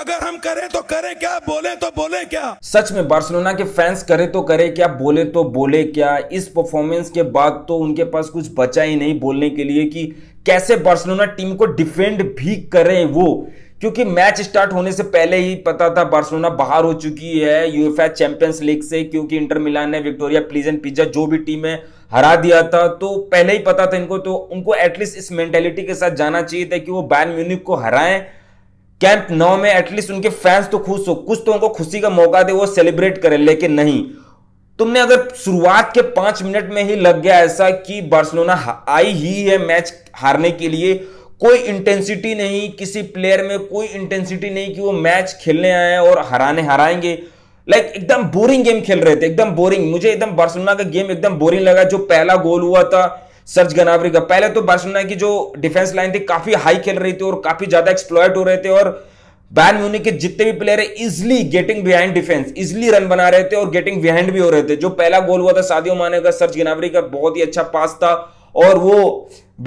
अगर हम करें तो करें क्या बोले तो बोले क्या सच में बार्सिलोना के फैंस करें तो करें क्या बोले तो बोले क्या इस परफॉर्मेंस के बाद तो उनके पास कुछ बचा ही नहीं बोलने के लिए कि कैसे बार्सिलोना टीम को डिफेंड भी करें वो क्योंकि मैच स्टार्ट होने से पहले ही पता था बार्सिलोना बाहर हो चुकी है यूएफए चैंपियंस लीग से क्योंकि इंटर मिलान ने विक्टोरिया प्लीज एंड पिज्जा जो भी टीम है हरा दिया था तो पहले ही पता था इनको तो उनको एटलीस्ट इस मेंटेलिटी के साथ जाना चाहिए था कि वो बैन म्यूनिक को हराएं कैंप नौ में एटलीस्ट उनके फैंस तो खुश हो कुछ तो उनको खुशी का मौका दे वो सेलिब्रेट करें लेकिन नहीं तुमने अगर शुरुआत के पांच मिनट में ही लग गया ऐसा कि बार्सिलोना आई ही है मैच हारने के लिए कोई इंटेंसिटी नहीं किसी प्लेयर में कोई इंटेंसिटी नहीं कि वो मैच खेलने आए हैं और हराने हराएंगे लाइक like, एकदम बोरिंग गेम खेल रहे थे एकदम बोरिंग मुझे एकदम बार्सिलोना का गेम एकदम बोरिंग लगा जो पहला गोल हुआ था सर्ज गनावरी का पहले तो बार्सिलोना की जो डिफेंस लाइन थी काफी हाई खेल रही थी और काफी ज्यादा एक्सप्लॉयट हो रहे थे और बैन म्यूनिक के जितने भी प्लेयर है easily getting behind defence easily run बना रहे थे और गेटिंग बिहाइंड भी हो रहे थे जो पहला गोल हुआ था सादियो माने का सर्ज गनावरी का बहुत ही अच्छा पास था और वो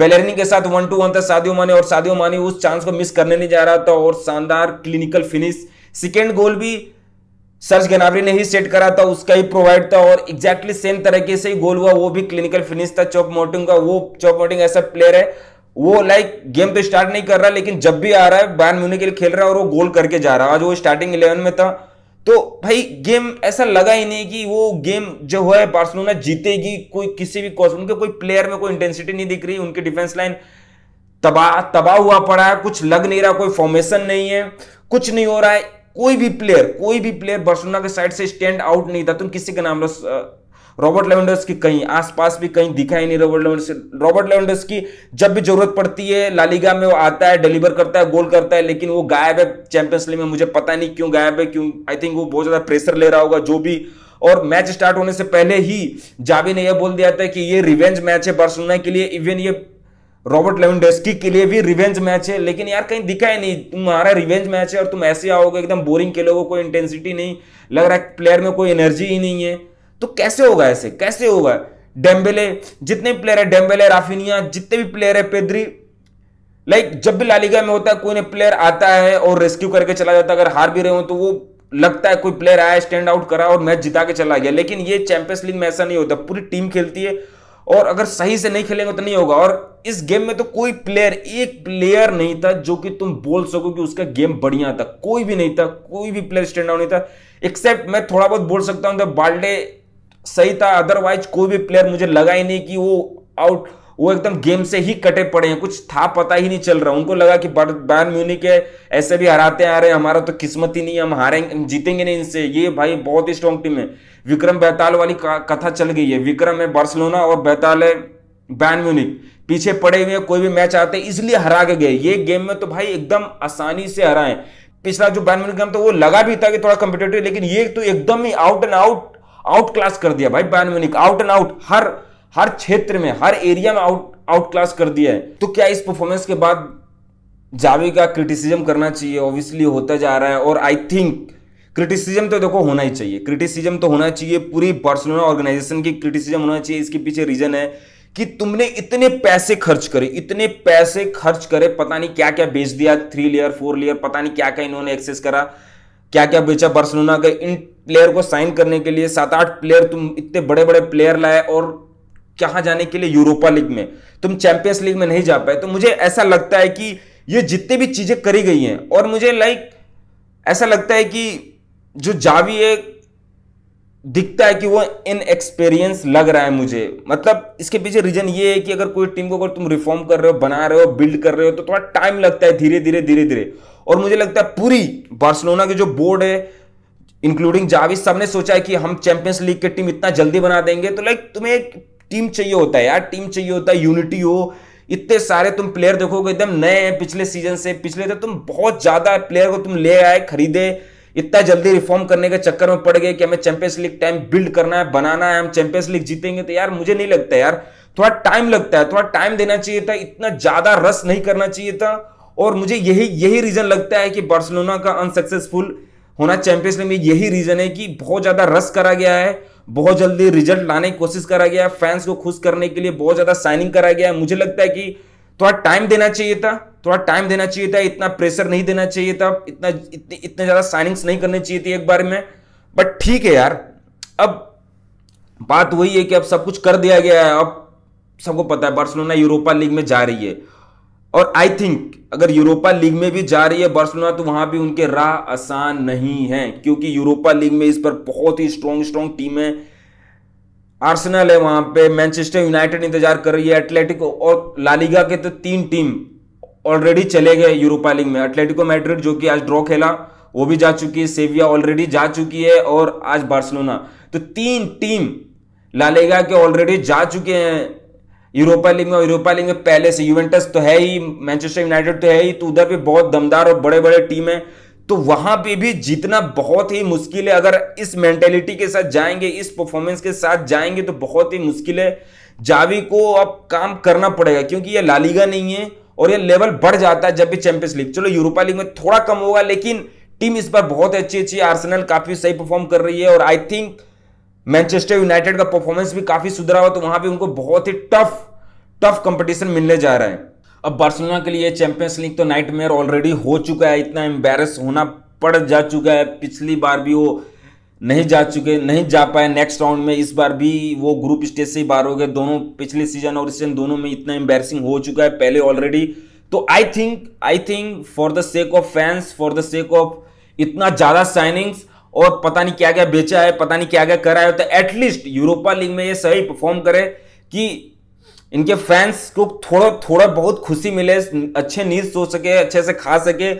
बेलेरिनी के साथ वन टू वन था सादियो माने और सादियो माने उस चांस को मिस करने नहीं जा रहा था और शानदार क्लिनिकल फिनिश सेकेंड गोल भी सर्ज गनावरी ने ही सेट करा था उसका ही प्रोवाइड था और एग्जैक्टली सेम तरीके से ही गोल हुआ वो भी क्लिनिकल फिनिश था चौक मोटिंग का वो चौक मोटिंग ऐसा प्लेयर है वो लाइक गेम तो स्टार्ट नहीं कर रहा लेकिन जब भी आ रहा है बैन मुने के लिए खेल रहा है और वो गोल करके जा रहा है आज वो स्टार्टिंग इलेवन में था तो भाई गेम ऐसा लगा ही नहीं कि वो गेम जो है बार्सलोना जीतेगी कोई किसी भी कॉस्ट उनके कोई प्लेयर में कोई इंटेंसिटी नहीं दिख रही उनकी डिफेंस लाइन तबाह तबाह हुआ पड़ा है कुछ लग नहीं रहा कोई फॉर्मेशन नहीं है कुछ नहीं हो रहा है कोई भी प्लेयर कोई भी प्लेयर बर्सोना के साइड से स्टैंड आउट नहीं था तुम किसी का नाम लो रॉबर्ट लेवेंडर्स की कहीं आसपास भी कहीं दिखाई नहीं रॉबर्ट लेवेंडर्स रॉबर्ट लेवेंडर्स की जब भी जरूरत पड़ती है लालिगा में वो आता है डिलीवर करता है गोल करता है लेकिन वो गायब है चैंपियंस लीग में मुझे पता नहीं क्यों गायब है क्यों आई थिंक वो बहुत ज्यादा प्रेशर ले रहा होगा जो भी और मैच स्टार्ट होने से पहले ही जावी ने यह बोल दिया था कि ये रिवेंज मैच है बार्सिलोना के लिए इवन ये रॉबर्ट डेस्की के लिए भी रिवेंज मैच है लेकिन यार कहीं दिखा ही नहीं तुम्हारा रिवेंज मैच है और तुम ऐसे आओगे एकदम बोरिंग खेलोगे कोई इंटेंसिटी नहीं लग रहा है प्लेयर में कोई एनर्जी ही नहीं है तो कैसे होगा ऐसे कैसे होगा डेम्बेले जितने प्लेयर है डेम्बेले राफिनिया जितने भी प्लेयर है पेदरी लाइक जब भी लालीगा में होता है कोई ना प्लेयर आता है और रेस्क्यू करके चला जाता है अगर हार भी रहे हो तो वो लगता है कोई प्लेयर आया स्टैंड आउट करा और मैच जिता के चला गया लेकिन ये चैंपियंस लीग में ऐसा नहीं होता पूरी टीम खेलती है और अगर सही से नहीं खेलेंगे तो नहीं होगा और इस गेम में तो कोई प्लेयर एक प्लेयर नहीं था जो कि तुम बोल सको कि उसका गेम बढ़िया था कोई भी नहीं था कोई भी प्लेयर स्टैंड आउट नहीं था एक्सेप्ट मैं थोड़ा बहुत बोल सकता हूं तो बाल्डे सही था अदरवाइज कोई भी प्लेयर मुझे लगा ही नहीं कि वो आउट वो एकदम गेम से ही कटे पड़े हैं कुछ था पता ही नहीं चल रहा उनको लगा कि बैन म्यूनिक है ऐसे भी हराते आ रहे हैं हमारा तो किस्मत ही नहीं है हम हारेंगे जीतेंगे नहीं इनसे ये भाई बहुत ही स्ट्रॉन्ग टीम है विक्रम बैताल वाली कथा चल गई है विक्रम है बार्सलोना और बैताल है बैन म्यूनिक पीछे पड़े हुए कोई भी मैच आते इसलिए हरा के गए ये गेम में तो भाई एकदम आसानी से हराए पिछला जो बैन म्यूनिक गेम था वो लगा भी था कि थोड़ा कंपिटेटिव लेकिन ये तो एकदम ही out and out outclass कर दिया भाई Bayern Munich out and out हर हर क्षेत्र में हर एरिया में आउट आउट क्लास कर दिया है तो क्या इस परफॉर्मेंस के बाद जावे का क्रिटिसिज्म करना चाहिए ऑब्वियसली होता जा रहा है और आई थिंक क्रिटिसिज्म तो देखो होना ही चाहिए क्रिटिसिज्म तो होना चाहिए पूरी बार्सिलोना ऑर्गेनाइजेशन की क्रिटिसिज्म होना चाहिए इसके पीछे रीजन है कि तुमने इतने पैसे खर्च करे इतने पैसे खर्च करे पता नहीं क्या क्या बेच दिया थ्री लेयर फोर लेयर पता नहीं क्या क्या इन्होंने एक्सेस करा क्या क्या बेचा बर्सलोना का इन प्लेयर को साइन करने के लिए सात आठ प्लेयर तुम इतने बड़े बड़े प्लेयर लाए और कहां जाने के लिए यूरोपा लीग में तुम चैंपियंस लीग में नहीं जा पाए तो मुझे ऐसा लगता है कि ये जितने भी चीज़ें करी गई हैं और मुझे लाइक ऐसा लगता है कि जो जावी है दिखता है कि वो इनएक्सपीरियंस लग रहा है मुझे मतलब इसके पीछे रीजन ये है कि अगर कोई टीम को अगर तुम रिफॉर्म कर रहे हो बना रहे हो बिल्ड कर रहे हो तो थोड़ा टाइम लगता है धीरे धीरे धीरे धीरे और मुझे लगता है पूरी बार्सिलोना के जो बोर्ड है इंक्लूडिंग जावी सबने सोचा है कि हम चैंपियंस लीग की टीम इतना जल्दी बना देंगे तो लाइक तुम्हें एक टीम चाहिए होता है यार टीम चाहिए होता है यूनिटी हो इतने सारे तुम प्लेयर देखोगे एकदम नए हैं पिछले सीजन से पिछले तो तुम बहुत ज्यादा प्लेयर को तुम ले आए खरीदे इतना जल्दी रिफॉर्म करने के चक्कर में पड़ गए कि हमें चैंपियंस लीग टाइम बिल्ड करना है बनाना है हम चैंपियंस लीग जीतेंगे तो यार मुझे नहीं लगता यार थोड़ा टाइम लगता है थोड़ा टाइम देना चाहिए था इतना ज्यादा रस नहीं करना चाहिए था और मुझे यही यही रीजन लगता है कि बार्सिलोना का अनसक्सेसफुल होना चैंपियंस लीग में यही रीजन है कि बहुत ज्यादा रस करा गया है बहुत जल्दी रिजल्ट लाने की कोशिश करा गया फैंस को खुश करने के लिए बहुत ज़्यादा साइनिंग करा गया मुझे लगता है कि थोड़ा टाइम देना चाहिए था थोड़ा टाइम देना चाहिए था इतना प्रेशर नहीं देना चाहिए था इतना इतने इतने ज़्यादा साइनिंग्स नहीं करनी चाहिए थी एक बार में बट ठीक है यार अब बात वही है कि अब सब कुछ कर दिया गया है अब सबको पता है बार्सिलोना यूरोपा लीग में जा रही है और आई थिंक अगर यूरोपा लीग में भी जा रही है बार्सिलोना तो वहां भी उनके राह आसान नहीं है क्योंकि यूरोपा लीग में इस पर बहुत ही स्ट्रॉन्ग स्ट्रॉन्ग टीम है आर्सेनल है वहां पे मैनचेस्टर यूनाइटेड इंतजार कर रही है एटलेटिको और लालिगा के तो तीन टीम ऑलरेडी चले गए यूरोपा लीग में एटलेटिको मैड्रिड जो कि आज ड्रॉ खेला वो भी जा चुकी है सेविया ऑलरेडी जा चुकी है और आज बार्सिलोना तो तीन टीम लालेगा के ऑलरेडी जा चुके हैं यूरोपा लीग में और यूरोपा लीग में पहले से यूवेंटस तो है ही मैनचेस्टर यूनाइटेड तो है ही तो उधर भी बहुत दमदार और बड़े बड़े टीम है तो वहां पे भी जीतना बहुत ही मुश्किल है अगर इस मेंटेलिटी के साथ जाएंगे इस परफॉर्मेंस के साथ जाएंगे तो बहुत ही मुश्किल है जावी को अब काम करना पड़ेगा क्योंकि यह लालीगा नहीं है और यह लेवल बढ़ जाता है जब भी चैंपियंस लीग चलो यूरोपा लीग में थोड़ा कम होगा लेकिन टीम इस बार बहुत अच्छी अच्छी आर्सेनल काफी सही परफॉर्म कर रही है और आई थिंक मैनचेस्टर यूनाइटेड का परफॉर्मेंस भी काफी सुधरा हुआ तो वहां भी उनको बहुत ही टफ टफ कंपटीशन मिलने जा रहा है अब बार्सिलोना के लिए चैंपियंस लीग तो नाइट ऑलरेडी हो चुका है इतना एम्बेरस होना पड़ जा चुका है पिछली बार भी वो नहीं जा चुके नहीं जा पाए नेक्स्ट राउंड में इस बार भी वो ग्रुप स्टेज से ही बाहर हो गए दोनों पिछले सीजन और इस सीजन दोनों में इतना एम्बेरसिंग हो चुका है पहले ऑलरेडी तो I think I think for the sake of fans for the sake of इतना ज़्यादा साइनिंग्स और पता नहीं क्या क्या बेचा है पता नहीं क्या क्या करा है तो एटलीस्ट यूरोपा लीग में ये सही परफॉर्म करे कि इनके फैंस को थोड़ा थोड़ा बहुत खुशी मिले अच्छे न्यूज सोच सके अच्छे से खा सके